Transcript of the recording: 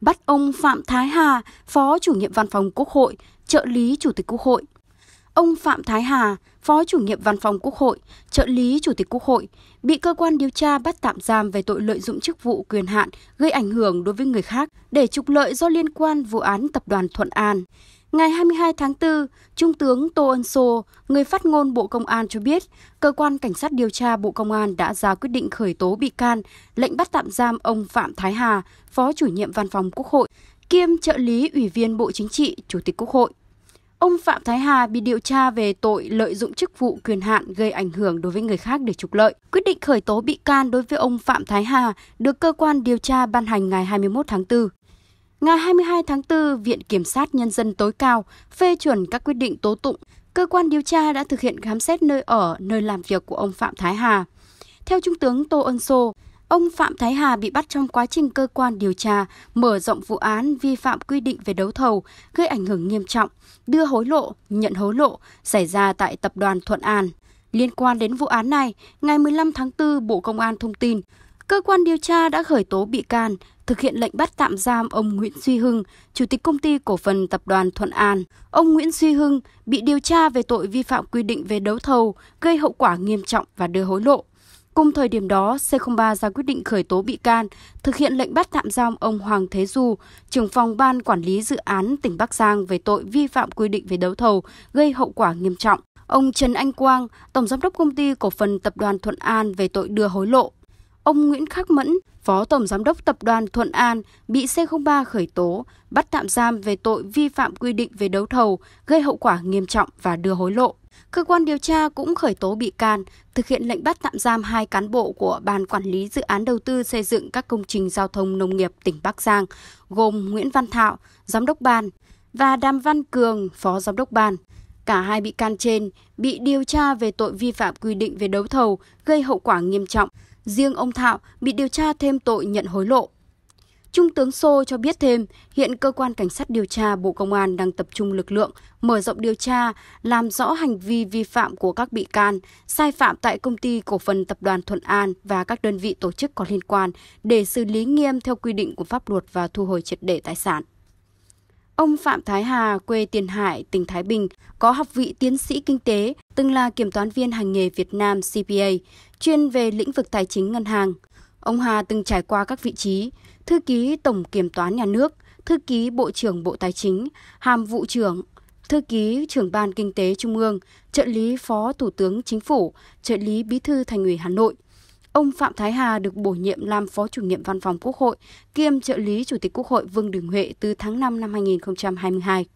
bắt ông Phạm Thái Hà, Phó chủ nhiệm Văn phòng Quốc hội, trợ lý Chủ tịch Quốc hội ông Phạm Thái Hà, Phó chủ nhiệm Văn phòng Quốc hội, trợ lý Chủ tịch Quốc hội, bị cơ quan điều tra bắt tạm giam về tội lợi dụng chức vụ quyền hạn gây ảnh hưởng đối với người khác để trục lợi do liên quan vụ án tập đoàn Thuận An. Ngày 22 tháng 4, Trung tướng Tô Ân Sô, người phát ngôn Bộ Công an cho biết, Cơ quan Cảnh sát điều tra Bộ Công an đã ra quyết định khởi tố bị can, lệnh bắt tạm giam ông Phạm Thái Hà, Phó chủ nhiệm Văn phòng Quốc hội, kiêm trợ lý Ủy viên Bộ Chính trị, Chủ tịch Quốc hội Ông Phạm Thái Hà bị điều tra về tội lợi dụng chức vụ quyền hạn gây ảnh hưởng đối với người khác để trục lợi. Quyết định khởi tố bị can đối với ông Phạm Thái Hà được cơ quan điều tra ban hành ngày 21 tháng 4. Ngày 22 tháng 4, Viện Kiểm sát Nhân dân tối cao phê chuẩn các quyết định tố tụng. Cơ quan điều tra đã thực hiện khám xét nơi ở, nơi làm việc của ông Phạm Thái Hà. Theo Trung tướng Tô Ân Sô, Ông Phạm Thái Hà bị bắt trong quá trình cơ quan điều tra mở rộng vụ án vi phạm quy định về đấu thầu gây ảnh hưởng nghiêm trọng, đưa hối lộ, nhận hối lộ xảy ra tại tập đoàn Thuận An. Liên quan đến vụ án này, ngày 15 tháng 4, Bộ Công an thông tin, cơ quan điều tra đã khởi tố bị can, thực hiện lệnh bắt tạm giam ông Nguyễn Duy Hưng, Chủ tịch Công ty Cổ phần Tập đoàn Thuận An. Ông Nguyễn Duy Hưng bị điều tra về tội vi phạm quy định về đấu thầu, gây hậu quả nghiêm trọng và đưa hối lộ. Cùng thời điểm đó, C03 ra quyết định khởi tố bị can, thực hiện lệnh bắt tạm giam ông Hoàng Thế Du, trưởng phòng ban quản lý dự án tỉnh Bắc Giang về tội vi phạm quy định về đấu thầu gây hậu quả nghiêm trọng. Ông Trần Anh Quang, tổng giám đốc công ty cổ phần tập đoàn Thuận An về tội đưa hối lộ. Ông Nguyễn Khắc Mẫn, phó tổng giám đốc tập đoàn Thuận An bị C03 khởi tố, bắt tạm giam về tội vi phạm quy định về đấu thầu gây hậu quả nghiêm trọng và đưa hối lộ. Cơ quan điều tra cũng khởi tố bị can, thực hiện lệnh bắt tạm giam hai cán bộ của Ban Quản lý Dự án Đầu tư xây dựng các công trình giao thông nông nghiệp tỉnh Bắc Giang, gồm Nguyễn Văn Thạo, Giám đốc Ban, và Đàm Văn Cường, Phó Giám đốc Ban. Cả hai bị can trên bị điều tra về tội vi phạm quy định về đấu thầu gây hậu quả nghiêm trọng. Riêng ông Thạo bị điều tra thêm tội nhận hối lộ. Trung tướng Sô cho biết thêm, hiện cơ quan cảnh sát điều tra Bộ Công an đang tập trung lực lượng mở rộng điều tra, làm rõ hành vi vi phạm của các bị can, sai phạm tại công ty cổ phần tập đoàn Thuận An và các đơn vị tổ chức có liên quan để xử lý nghiêm theo quy định của pháp luật và thu hồi triệt để tài sản. Ông Phạm Thái Hà, quê Tiền Hải, tỉnh Thái Bình, có học vị tiến sĩ kinh tế, từng là kiểm toán viên hành nghề Việt Nam CPA, chuyên về lĩnh vực tài chính ngân hàng. Ông Hà từng trải qua các vị trí thư ký Tổng Kiểm toán Nhà nước, thư ký Bộ trưởng Bộ Tài chính, hàm vụ trưởng, thư ký trưởng ban kinh tế trung ương, trợ lý phó thủ tướng chính phủ, trợ lý bí thư thành ủy Hà Nội. Ông Phạm Thái Hà được bổ nhiệm làm phó chủ nhiệm văn phòng Quốc hội, kiêm trợ lý chủ tịch Quốc hội Vương Đình Huệ từ tháng 5 năm 2022.